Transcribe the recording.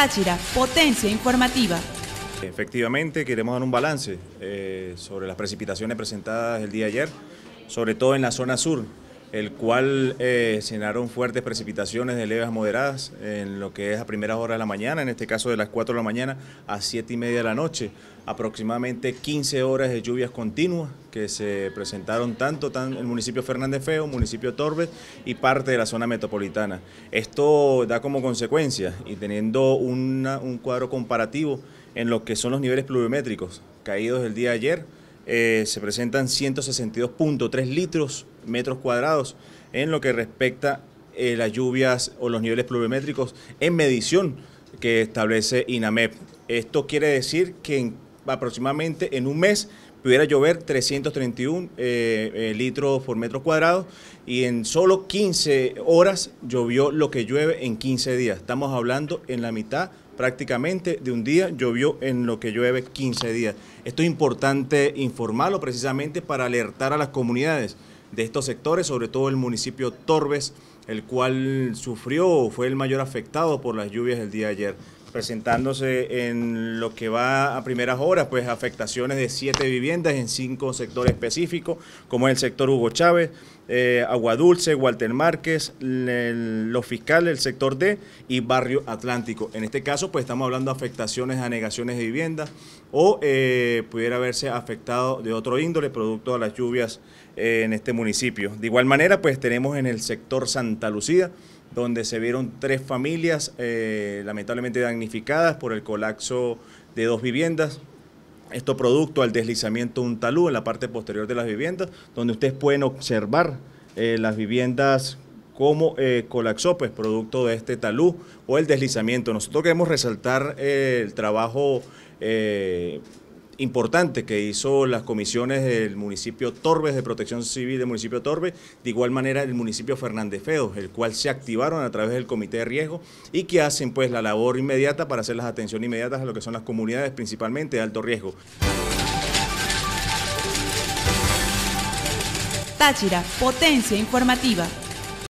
Táchira, potencia informativa. Efectivamente, queremos dar un balance eh, sobre las precipitaciones presentadas el día ayer, sobre todo en la zona sur el cual eh, fuertes precipitaciones de leves moderadas en lo que es a primeras horas de la mañana, en este caso de las 4 de la mañana a 7 y media de la noche. Aproximadamente 15 horas de lluvias continuas que se presentaron tanto, en el municipio Fernández Feo, municipio Torbes y parte de la zona metropolitana. Esto da como consecuencia y teniendo un cuadro comparativo en lo que son los niveles pluviométricos caídos el día de ayer, eh, se presentan 162.3 litros metros cuadrados en lo que respecta a eh, las lluvias o los niveles pluviométricos en medición que establece INAMEP. Esto quiere decir que aproximadamente en un mes pudiera llover 331 eh, eh, litros por metro cuadrado y en solo 15 horas llovió lo que llueve en 15 días. Estamos hablando en la mitad prácticamente de un día llovió en lo que llueve 15 días. Esto es importante informarlo precisamente para alertar a las comunidades de estos sectores, sobre todo el municipio Torbes, el cual sufrió o fue el mayor afectado por las lluvias el día de ayer presentándose en lo que va a primeras horas, pues afectaciones de siete viviendas en cinco sectores específicos, como el sector Hugo Chávez, Aguadulce, eh, Agua Dulce, Walter Márquez, los fiscales, el sector D y Barrio Atlántico. En este caso, pues estamos hablando de afectaciones a negaciones de viviendas o eh, pudiera haberse afectado de otro índole producto de las lluvias eh, en este municipio. De igual manera, pues tenemos en el sector Santa Lucía, donde se vieron tres familias eh, lamentablemente damnificadas por el colapso de dos viviendas. Esto producto al deslizamiento de un talud en la parte posterior de las viviendas, donde ustedes pueden observar eh, las viviendas como eh, colapsó, pues producto de este talud o el deslizamiento. Nosotros queremos resaltar el trabajo importante que hizo las comisiones del municipio Torbes de Protección Civil del municipio Torbes, de igual manera el municipio Fernández Feos, el cual se activaron a través del comité de riesgo y que hacen pues la labor inmediata para hacer las atenciones inmediatas a lo que son las comunidades principalmente de alto riesgo. Táchira, potencia informativa.